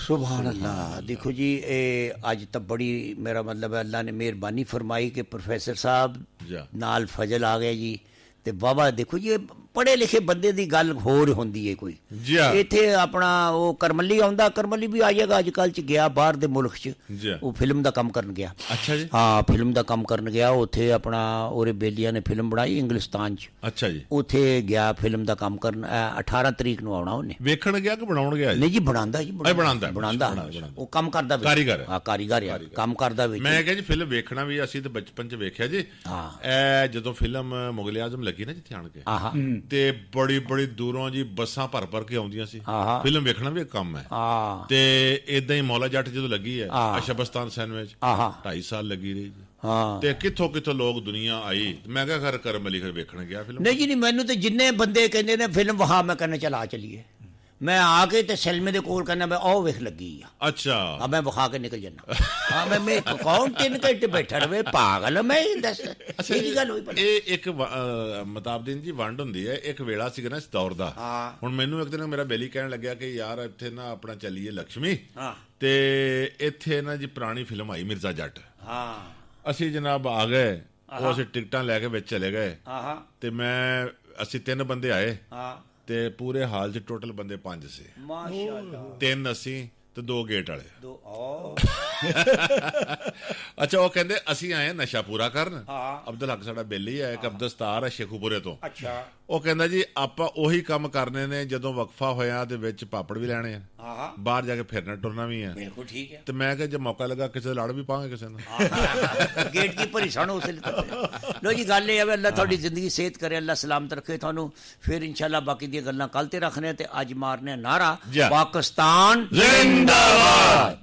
ਸੁਭਾਨ ਅੱਲਾ ਦੇਖੋ ਜੀ ਇਹ ਅੱਜ ਤਾਂ ਬੜੀ ਮੇਰਾ ਮਤਲਬ ਹੈ ਅੱਲਾ ਨੇ ਮਿਹਰਬਾਨੀ ਫਰਮਾਈ ਕਿ ਪ੍ਰੋਫੈਸਰ ਸਾਹਿਬ ਨਾਲ ਫਜ਼ਲ ਆ ਗਿਆ ਜੀ ਤੇ ਬਾਬਾ ਦੇਖੋ ਜੀ ਪੜੇ ਲਿਖੇ ਬੰਦੇ ਦੀ ਗੱਲ ਹੋਰ ਹੁੰਦੀ ਏ ਕੋਈ ਇੱਥੇ ਆਪਣਾ ਉਹ ਕਰਮਲੀ ਆਉਂਦਾ ਕਰਮਲੀ ਵੀ ਆ ਅੱਜ ਕੱਲ ਚ ਗਿਆ ਬਾਹਰ ਦੇ ਮੁਲਕ ਚ ਉਹ ਫਿਲਮ ਦਾ ਕੰਮ ਕਰਨ ਗਿਆ ਅੱਛਾ ਜੀ ਹਾਂ ਫਿਲਮ ਦਾ ਕੰਮ ਕਰਨ ਗਿਆ ਉੱਥੇ ਆਪਣਾ ਉਹਰੇ ਬੇਲੀਆ ਨੇ ਫਿਲਮ ਬਣਾਈ ਇੰਗਲਿਸਤਾਨ ਚ ਅੱਛਾ ਜੀ ਉੱਥੇ ਗਿਆ ਫਿਲਮ ਦਾ ਕੰਮ ਕਰਨ 18 ਤਰੀਕ ਨੂੰ ਆਉਣਾ ਉਹਨੇ ਵੇਖਣ ਗਿਆ ਕਿ ਬਣਾਉਣ ਗਿਆ ਨਹੀਂ ਜੀ ਬਣਾਉਂਦਾ ਜੀ ਬਣਾਉਂਦਾ ਬਣਾਉਂਦਾ ਉਹ ਕੰਮ ਕਰਦਾ ਕਾਰੀਗਰ ਹਾਂ ਕਾਰੀਗਰ ਆ ਕੰਮ ਕਰਦਾ ਵਿੱਚ ਮੈਂ ਕਹਿੰਦਾ ਜੀ ਫਿਲਮ ਵੇਖਣਾ ਵੀ ਅਸੀਂ ਤਾਂ ਬਚਪਨ ਚ ਵੇਖਿਆ ਜੀ ਹਾਂ ਇਹ ਜਦੋਂ ਫਿਲਮ ਮੁਗਲ ਆਜ਼ਮ ਲੱਗੀ ਨਾ ਜਿੱਥੇ ਆਣ ਕੇ ਤੇ ਬੜੀ ਬੜੀ ਦੂਰੋਂ ਜੀ ਬੱਸਾਂ ਭਰ ਭਰ ਕੇ ਆਉਂਦੀਆਂ ਸੀ ਫਿਲਮ ਵੇਖਣਾ ਵੀ ਇੱਕ ਕੰਮ ਹੈ ਤੇ ਇਦਾਂ ਹੀ ਮੌਲਾ ਜੱਟ ਜਦੋਂ ਲੱਗੀ ਹੈ ਅਸ਼ਬਸਤਾਨ ਸੈਂਡਵਿਚ 2.5 ਸਾਲ ਲੱਗੀ ਰਹੀ ਹਾਂ ਤੇ ਕਿੱਥੋਂ ਕਿੱਥੋਂ ਲੋਕ ਦੁਨੀਆ ਆਈ ਮੈਂ ਕਿਹਾ ਘਰ ਕਰਮ ਅਲੀ ਖਰ ਵੇਖਣ ਗਿਆ ਫਿਲਮ ਨਹੀਂ ਜੀ ਨਹੀਂ ਮੈਨੂੰ ਤੇ ਜਿੰਨੇ ਬੰਦੇ ਕਹਿੰਦੇ ਨੇ ਫਿਲਮ ਵਹਾ ਮੈਂ ਕਹਿੰਦਾ ਚਲਾ ਚਲੀਏ ਮੈਂ ਆ ਕੇ ਤੇ ਸਲਮੇ ਦੇ ਕੋਲ ਕਹਿੰਦਾ ਮੈਂ ਉਹ ਵੇਖ ਲੱਗੀ ਆ ਅੱਛਾ ਆ ਮੈਂ ਵਿਖਾ ਕੇ ਨਿਕਲ ਜੰਨਾ ਹਾਂ ਮੈਂ ਮੈਂ ਕੌਣ ਤਿੰਨ ਘੰਟੇ ਬੈਠਾ ਰਵੇ ਪਾਗਲ ਮੈਂ ਦੱਸ ਇਹ ਗੱਲ ਹੋਈ ਪਈ ਇਹ ਇੱਕ ਮਤਾਬਦੀਨ ਜੀ ਵੰਡ ਹੁੰਦੀ ਹੈ ਇੱਕ ਵੇਲਾ ਸੀਗਾ ਨਾ ਇਸ ਦੌਰ ਦਾ ਹੁਣ ਮੈਨੂੰ ਇੱਕ ਦਿਨ ਮੇਰਾ ਬੇਲੀ ਕਹਿਣ ਲੱਗਿਆ ਕਿ ਯਾਰ ਇੱਥੇ ਨਾ ਆਪਣਾ ਚੱਲੀਏ ਲక్ష్ਮੀ ਹਾਂ ਤੇ ਇੱਥੇ ਨਾ ਜੀ ਪੁਰਾਣੀ ਫਿਲਮ ਆਈ ਮਿਰਜ਼ਾ ਜੱਟ ਹਾਂ ਅਸੀਂ ਜਨਾਬ ਆ ਗਏ ਉਹ ਅਸੀਂ ਟਿਕਟਾਂ ਲੈ ਕੇ ਵਿੱਚ ਚਲੇ ਗਏ ਹਾਂ ਤੇ ਮੈਂ ਅਸੀਂ ਤਿੰਨ ਬੰਦੇ ਆਏ ਹਾਂ ਤੇ ਪੂਰੇ ਹਾਲ 'ਚ ਟੋਟਲ ਬੰਦੇ 5 ਸੀ ਮਾਸ਼ਾਅੱਲਾ ਤਿੰਨ ਅਸੀਂ ਤੇ ਦੋ ਗੇਟ ਵਾਲੇ ਦੋ ਆ ਅੱਛਾ ਉਹ ਕਹਿੰਦੇ ਅਸੀਂ ਆਏ ਨਸ਼ਾ ਪੂਰਾ ਕਰਨ ਹਾਂ ਅਬਦੁਲ ਹਕ ਸਾਡਾ ਬੇਲੀ ਹੈ ਇੱਕ ਅਬਦਸਤਾਰ ਹੈ ਸ਼ੇਖੂਪੁਰੇ ਤੋਂ ਅੱਛਾ ਉਹ ਕਹਿੰਦਾ ਜੀ ਆਪਾਂ ਉਹੀ ਕੰਮ ਕਰਨੇ ਨੇ ਜਦੋਂ ਵਕਫਾ ਹੋਇਆ ਤੇ ਵਿੱਚ ਪਾਪੜ ਵੀ ਲੈਣੇ ਆ ਬਾਹਰ ਜਾ ਕੇ ਫਿਰਨਾ ਟੁਰਨਾ ਵੀ ਆ ਬਿਲਕੁਲ ਠੀਕ ਹੈ ਤੇ ਮੈਂ ਕਿਹਾ ਜੇ ਮੌਕਾ ਲੱਗਾ ਕਿਸੇ ਲੜ ਵੀ ਪਾਵਾਂਗੇ ਕਿਸੇ ਨਾਲ ਗੇਟ ਕੀਪਰ ਹੀ ਹੋ ਉਸੇ ਲਈ ਲੋ ਜੀ ਗੱਲ ਇਹ ਹੈ ਅੱਲਾ ਤੁਹਾਡੀ ਜ਼ਿੰਦਗੀ ਸਿਹਤ ਕਰੇ ਅੱਲਾ ਸਲਾਮਤ ਰੱਖੇ ਤੁਹਾਨੂੰ ਫਿਰ ਇਨਸ਼ਾਅੱਲਾ ਬਾਕੀ ਦੀਆਂ ਗੱਲਾਂ ਕੱਲ ਤੇ ਰੱਖਨੇ ਤੇ ਅੱਜ ਮਾਰਨੇ ਨਾਰਾ ਪਾਕਿਸਤਾਨ ਜ਼ਿੰਦਾਬਾਦ